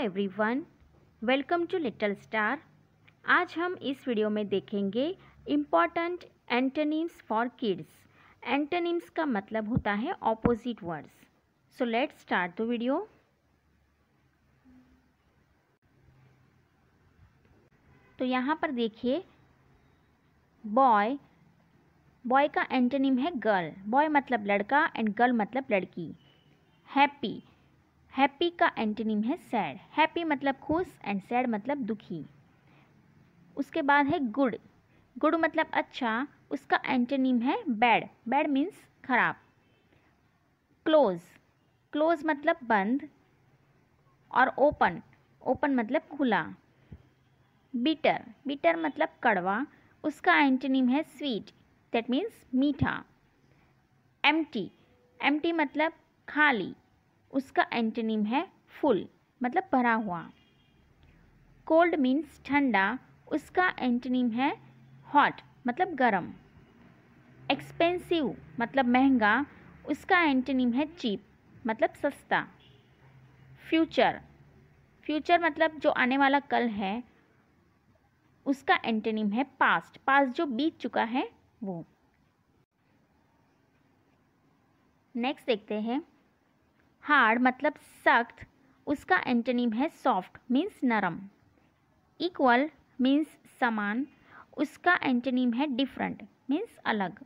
everyone welcome to little star आज हम इस वीडियो में देखेंगे important antonyms for kids antonyms का मतलब होता है opposite words so let start the video तो यहाँ पर देखिए बॉय बॉय का एंटनिम है गर्ल बॉय मतलब लड़का एंड गर्ल मतलब लड़की हैप्पी हैप्पी का एंटीनिम है सैड हैप्पी मतलब खुश एंड सैड मतलब दुखी उसके बाद है गुड गुड मतलब अच्छा उसका एंटोनिम है बैड बैड मीन्स खराब क्लोज क्लोज मतलब बंद और ओपन ओपन मतलब खुला बीटर बीटर मतलब कड़वा उसका एंटोनिम है स्वीट दैट मीन्स मीठा एम्प्टी एम्प्टी मतलब खाली उसका एंटनीम है फुल मतलब भरा हुआ कोल्ड मीन्स ठंडा उसका एंटनीम है हॉट मतलब गरम एक्सपेंसिव मतलब महंगा उसका एंटनीम है चीप मतलब सस्ता फ्यूचर फ्यूचर मतलब जो आने वाला कल है उसका एंटनीम है पास्ट पास्ट जो बीत चुका है वो नेक्स्ट देखते हैं हार्ड मतलब सख्त उसका एंटोनिम है सॉफ्ट मीन्स नरम इक्वल मीन्स समान उसका एंटोनिम है डिफरेंट मीन्स अलग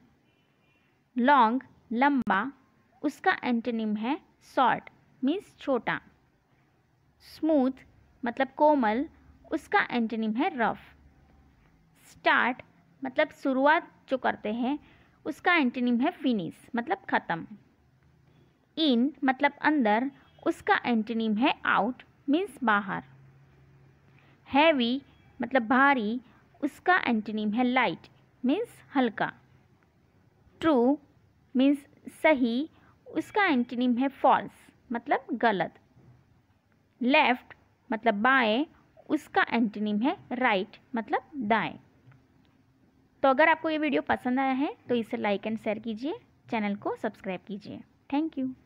लॉन्ग लंबा उसका एंटोनिम है शॉर्ट मीन्स छोटा स्मूथ मतलब कोमल उसका एंटोनिम है रफ स्टार्ट मतलब शुरुआत जो करते हैं उसका एंटोनिम है फिनिश मतलब ख़त्म इन मतलब अंदर उसका एंटोनिम है आउट मीन्स बाहर हैवी मतलब भारी उसका एंटोनिम है लाइट मीन्स हल्का ट्रू मीन्स सही उसका एंटोनिम है फॉल्स मतलब गलत लेफ्ट मतलब बाएं उसका एंटोनिम है राइट मतलब दाएं तो अगर आपको ये वीडियो पसंद आया है तो इसे लाइक एंड शेयर कीजिए चैनल को सब्सक्राइब कीजिए थैंक यू